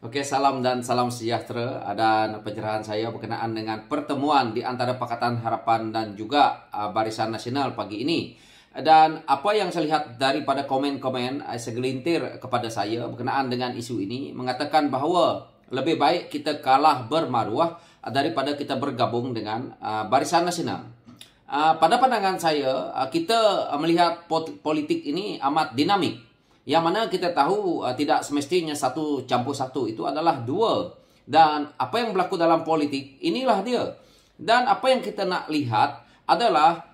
Okey, salam dan salam sejahtera Ada pencerahan saya berkenaan dengan pertemuan di antara Pakatan Harapan dan juga uh, Barisan Nasional pagi ini. Dan apa yang saya lihat daripada komen-komen uh, segelintir kepada saya berkenaan dengan isu ini mengatakan bahawa lebih baik kita kalah bermaruah daripada kita bergabung dengan uh, Barisan Nasional. Pada pandangan saya, kita melihat politik ini amat dinamik. Yang mana kita tahu uh, tidak semestinya satu campur satu itu adalah dua. Dan apa yang berlaku dalam politik inilah dia. Dan apa yang kita nak lihat adalah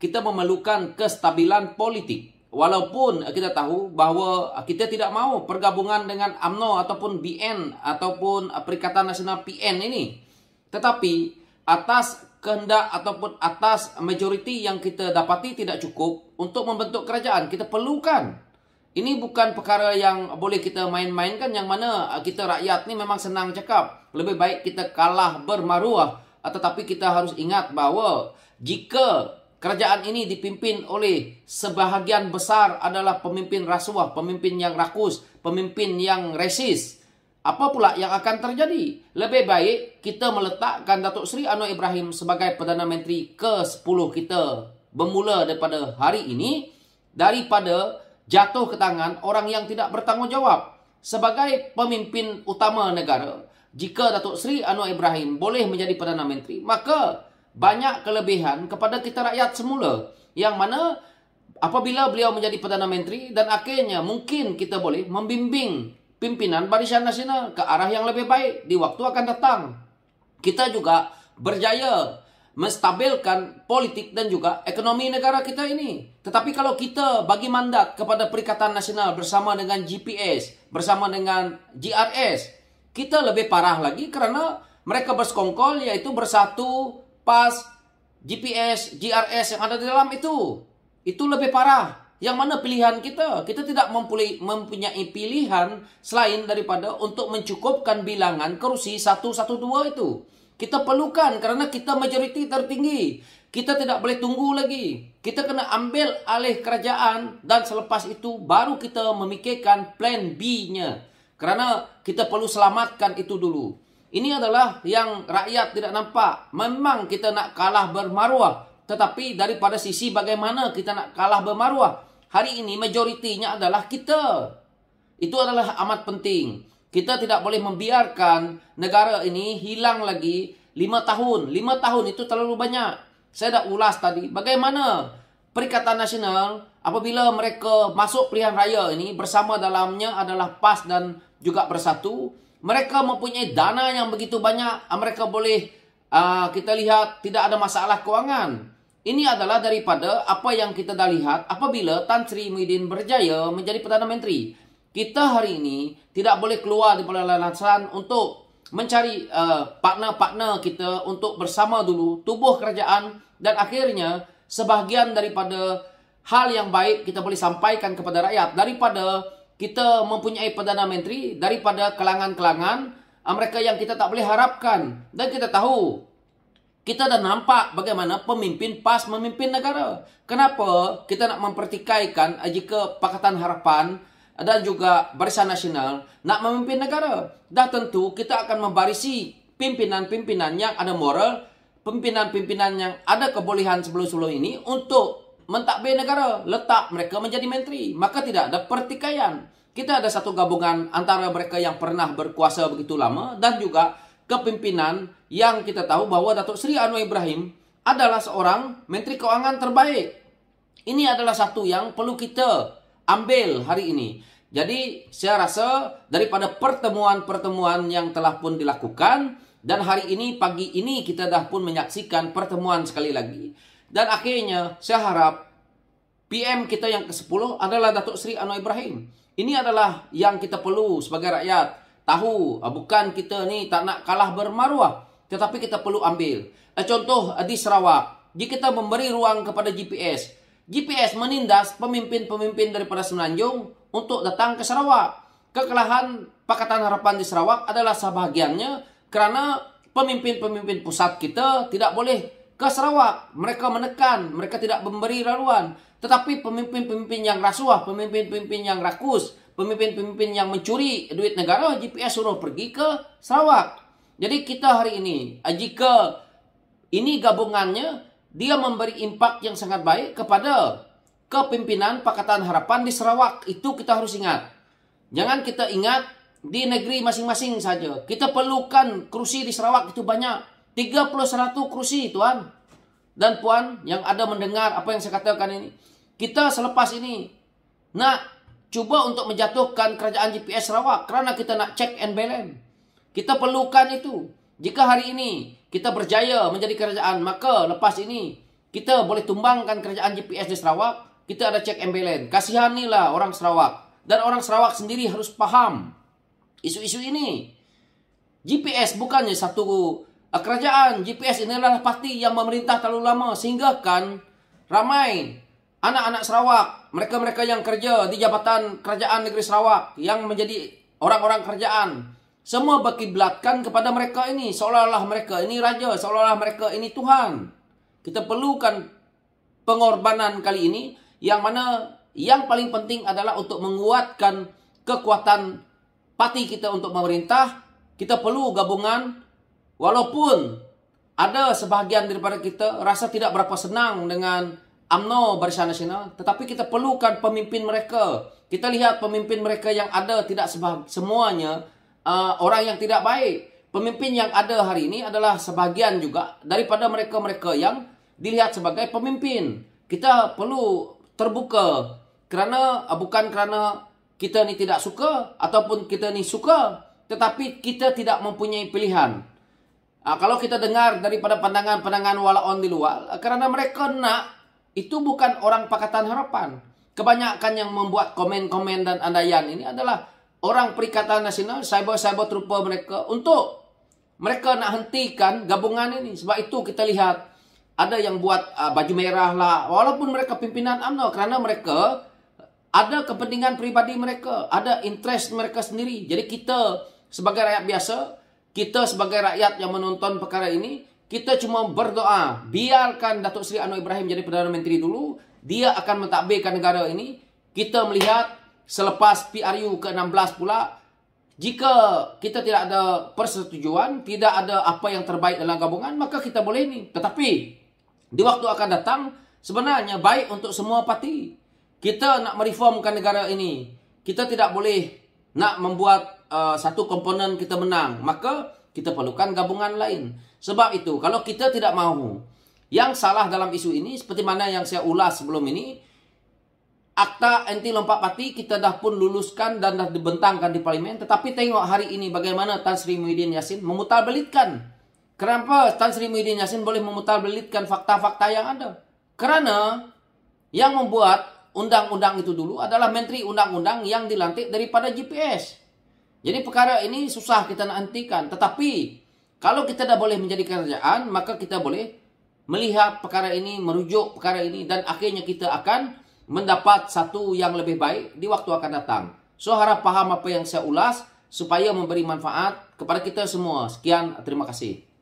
kita memerlukan kestabilan politik. Walaupun kita tahu bahawa kita tidak mahu pergabungan dengan AMNO ataupun BN ataupun Perikatan Nasional PN ini. Tetapi atas kehendak ataupun atas majoriti yang kita dapati tidak cukup untuk membentuk kerajaan. Kita perlukan ini bukan perkara yang boleh kita main-mainkan yang mana uh, kita rakyat ni memang senang cakap. Lebih baik kita kalah bermaruah. Uh, tetapi kita harus ingat bahawa jika kerajaan ini dipimpin oleh sebahagian besar adalah pemimpin rasuah, pemimpin yang rakus, pemimpin yang resis. Apa pula yang akan terjadi? Lebih baik kita meletakkan Datuk Seri Anwar Ibrahim sebagai Perdana Menteri ke-10 kita bermula daripada hari ini daripada jatuh ke tangan orang yang tidak bertanggungjawab. Sebagai pemimpin utama negara, jika Datuk Seri Anwar Ibrahim boleh menjadi Perdana Menteri, maka banyak kelebihan kepada kita rakyat semula yang mana apabila beliau menjadi Perdana Menteri dan akhirnya mungkin kita boleh membimbing pimpinan Barisan Nasional ke arah yang lebih baik di waktu akan datang. Kita juga berjaya menstabilkan politik dan juga ekonomi negara kita ini. Tetapi kalau kita bagi mandat kepada Perikatan Nasional bersama dengan GPS, bersama dengan GRS, kita lebih parah lagi kerana mereka berskongkol, yaitu bersatu pas GPS, GRS yang ada di dalam itu. Itu lebih parah. Yang mana pilihan kita? Kita tidak mempunyai pilihan selain daripada untuk mencukupkan bilangan kerusi 112 itu. Kita perlukan kerana kita majoriti tertinggi. Kita tidak boleh tunggu lagi. Kita kena ambil alih kerajaan dan selepas itu baru kita memikirkan plan B-nya. Kerana kita perlu selamatkan itu dulu. Ini adalah yang rakyat tidak nampak. Memang kita nak kalah bermaruah. Tetapi daripada sisi bagaimana kita nak kalah bermaruah. Hari ini majoritinya adalah kita. Itu adalah amat penting. Kita tidak boleh membiarkan negara ini hilang lagi 5 tahun. 5 tahun itu terlalu banyak. Saya dah ulas tadi bagaimana Perikatan Nasional apabila mereka masuk pilihan raya ini bersama dalamnya adalah PAS dan juga Bersatu. Mereka mempunyai dana yang begitu banyak. Ah, mereka boleh uh, kita lihat tidak ada masalah kewangan. Ini adalah daripada apa yang kita dah lihat apabila Tan Sri Muhyiddin berjaya menjadi Perdana Menteri kita hari ini tidak boleh keluar di daripada landasan untuk mencari eh, partner-partner uh, kita untuk bersama dulu tubuh kerajaan dan akhirnya sebahagian daripada hal yang baik kita boleh sampaikan kepada rakyat daripada kita mempunyai Perdana Menteri daripada kelangan-kelangan eh, mereka yang kita tak boleh harapkan dan kita tahu kita dah nampak bagaimana pemimpin PAS memimpin negara. Kenapa kita nak mempertikaikan eh, jika Pakatan Harapan dan juga Barisan Nasional nak memimpin negara. Dah tentu kita akan membarisi pimpinan-pimpinan yang ada moral, pimpinan-pimpinan yang ada kebolehan sebelum-sebelum ini untuk mentakbir negara, letak mereka menjadi menteri. Maka tidak ada pertikaian. Kita ada satu gabungan antara mereka yang pernah berkuasa begitu lama dan juga kepimpinan yang kita tahu bahwa Datuk Seri Anwar Ibrahim adalah seorang menteri keuangan terbaik. Ini adalah satu yang perlu kita ambil hari ini. Jadi saya rasa daripada pertemuan-pertemuan yang telah pun dilakukan dan hari ini pagi ini kita dah pun menyaksikan pertemuan sekali lagi dan akhirnya saya harap PM kita yang ke-10 adalah Datuk Seri Anwar Ibrahim. Ini adalah yang kita perlu sebagai rakyat tahu ah, bukan kita ni tak nak kalah bermaruah tetapi kita perlu ambil. Eh, contoh di Sarawak, jika kita memberi ruang kepada GPS, GPS menindas pemimpin-pemimpin daripada Semenanjung untuk datang ke Sarawak. Kekalahan Pakatan Harapan di Sarawak adalah sebahagiannya kerana pemimpin-pemimpin pusat kita tidak boleh ke Sarawak. Mereka menekan, mereka tidak memberi laluan. Tetapi pemimpin-pemimpin yang rasuah, pemimpin-pemimpin yang rakus, pemimpin-pemimpin yang mencuri duit negara, GPS suruh pergi ke Sarawak. Jadi kita hari ini, jika ini gabungannya, dia memberi impak yang sangat baik kepada kepimpinan Pakatan Harapan di Sarawak. Itu kita harus ingat. Jangan kita ingat di negeri masing-masing saja. Kita perlukan kerusi di Sarawak itu banyak. 31 kerusi, Tuan. Dan Puan yang ada mendengar apa yang saya katakan ini. Kita selepas ini nak cuba untuk menjatuhkan kerajaan GPS Sarawak. Kerana kita nak check and balance. Kita perlukan itu. Jika hari ini kita berjaya menjadi kerajaan, maka lepas ini kita boleh tumbangkan kerajaan GPS di Sarawak. Kita ada check and balance. Kasihanilah orang Sarawak. Dan orang Sarawak sendiri harus paham isu-isu ini. GPS bukannya satu eh, kerajaan. GPS ini adalah parti yang memerintah terlalu lama. Sehingga kan ramai anak-anak Sarawak, mereka-mereka yang kerja di jabatan kerajaan negeri Sarawak yang menjadi orang-orang kerajaan. Semua berkiblatkan kepada mereka ini. Seolah-olah mereka ini raja. Seolah-olah mereka ini Tuhan. Kita perlukan pengorbanan kali ini. Yang mana yang paling penting adalah untuk menguatkan kekuatan parti kita untuk memerintah. Kita perlu gabungan. Walaupun ada sebahagian daripada kita rasa tidak berapa senang dengan UMNO Barisan Nasional. Tetapi kita perlukan pemimpin mereka. Kita lihat pemimpin mereka yang ada tidak semuanya berkata uh, orang yang tidak baik. Pemimpin yang ada hari ini adalah sebahagian juga daripada mereka-mereka yang dilihat sebagai pemimpin. Kita perlu terbuka kerana uh, bukan kerana kita ni tidak suka ataupun kita ni suka tetapi kita tidak mempunyai pilihan. Uh, kalau kita dengar daripada pandangan-pandangan walaon di luar uh, kerana mereka nak itu bukan orang Pakatan Harapan. Kebanyakan yang membuat komen-komen dan andaian ini adalah orang Perikatan Nasional, cyber-cyber trooper mereka untuk mereka nak hentikan gabungan ini. Sebab itu kita lihat ada yang buat uh, baju merah lah. Walaupun mereka pimpinan UMNO kerana mereka ada kepentingan peribadi mereka. Ada interest mereka sendiri. Jadi kita sebagai rakyat biasa, kita sebagai rakyat yang menonton perkara ini, kita cuma berdoa biarkan Datuk Seri Anwar Ibrahim jadi Perdana Menteri dulu. Dia akan mentadbirkan negara ini. Kita melihat selepas PRU ke-16 pula jika kita tidak ada persetujuan, tidak ada apa yang terbaik dalam gabungan, maka kita boleh ini. Tetapi, di waktu akan datang, sebenarnya baik untuk semua parti. Kita nak mereformkan negara ini. Kita tidak boleh nak membuat uh, satu komponen kita menang. Maka, kita perlukan gabungan lain. Sebab itu, kalau kita tidak mahu, yang salah dalam isu ini, seperti mana yang saya ulas sebelum ini, akta anti lompat parti kita dah pun luluskan dan dah dibentangkan di parlimen. Tetapi tengok hari ini bagaimana Tan Sri Muhyiddin Yassin memutarbelitkan. Kenapa Tan Sri Muhyiddin Yassin boleh memutarbelitkan fakta-fakta yang ada? kerana yang membuat undang-undang itu dulu adalah menteri undang-undang yang dilantik daripada GPS. Jadi perkara ini susah kita nak nantikan. Tetapi kalau kita dah boleh menjadi kerajaan, maka kita boleh melihat perkara ini, merujuk perkara ini dan akhirnya kita akan mendapat satu yang lebih baik di waktu akan datang. So harap paham apa yang saya ulas supaya memberi manfaat kepada kita semua. Sekian, terima kasih.